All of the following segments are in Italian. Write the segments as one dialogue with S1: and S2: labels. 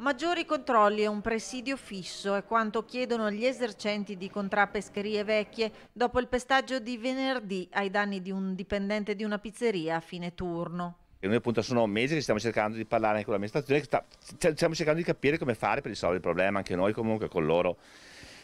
S1: Maggiori controlli e un presidio fisso è quanto chiedono gli esercenti di contrappescherie vecchie dopo il pestaggio di venerdì ai danni di un dipendente di una pizzeria a fine turno.
S2: E noi appunto sono mesi che stiamo cercando di parlare con l'amministrazione, stiamo cercando di capire come fare per risolvere il problema anche noi comunque con loro.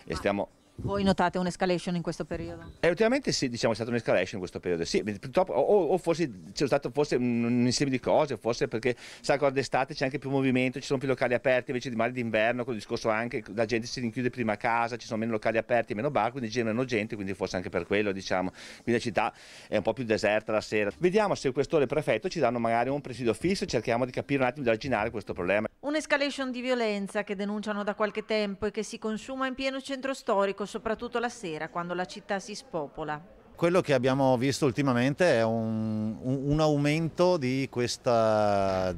S2: E stiamo
S1: voi notate un'escalation in questo periodo?
S2: Eh, ultimamente sì, diciamo è stata un'escalation in questo periodo, sì, purtroppo, o, o forse c'è stato forse un insieme di cose, forse perché sai cosa d'estate c'è anche più movimento, ci sono più locali aperti invece di male d'inverno, con il discorso anche la gente si rinchiude prima a casa, ci sono meno locali aperti, meno bar, quindi generano gente, quindi forse anche per quello diciamo, quindi la città è un po' più deserta la sera. Vediamo se il questore e il prefetto ci danno magari un presidio fisso, cerchiamo di capire un attimo di arginare questo problema.
S1: Un'escalation di violenza che denunciano da qualche tempo e che si consuma in pieno centro storico, soprattutto la sera, quando la città si spopola.
S3: Quello che abbiamo visto ultimamente è un, un, aumento di questa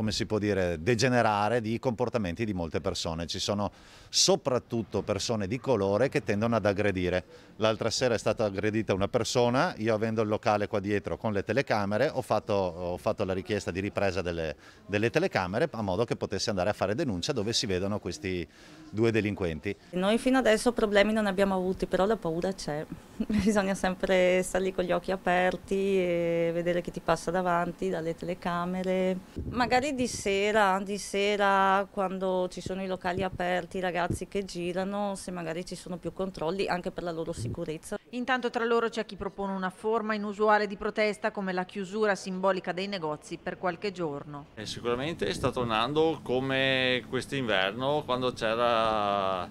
S3: come si può dire, degenerare di comportamenti di molte persone. Ci sono soprattutto persone di colore che tendono ad aggredire. L'altra sera è stata aggredita una persona, io avendo il locale qua dietro con le telecamere ho fatto, ho fatto la richiesta di ripresa delle, delle, telecamere a modo che potesse andare a fare denuncia dove si vedono questi due delinquenti.
S4: Noi fino adesso problemi non abbiamo avuti, però la paura c'è. bisogna sempre stare lì con gli occhi aperti e vedere chi ti passa davanti dalle telecamere. Magari di sera, di sera quando ci sono i locali aperti, i ragazzi che girano, se magari ci sono più controlli anche per la loro sicurezza. Intanto tra loro c'è chi propone una forma inusuale di protesta
S1: come la chiusura simbolica dei negozi per qualche giorno.
S5: Eh, sicuramente sta tornando come quest'inverno quando c'era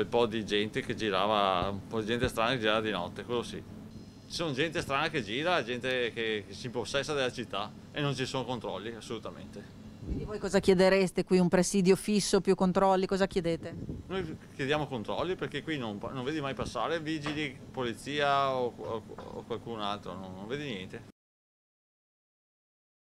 S5: bel po' di gente che girava, un po' di gente strana che girava di notte, quello sì. Ci sono gente strana che gira, gente che, che si impossessa della città e non ci sono controlli, assolutamente.
S1: Quindi voi cosa chiedereste qui? Un presidio fisso, più controlli? Cosa chiedete?
S5: Noi chiediamo controlli perché qui non, non vedi mai passare vigili, polizia o, o, o qualcun altro, non, non vedi niente.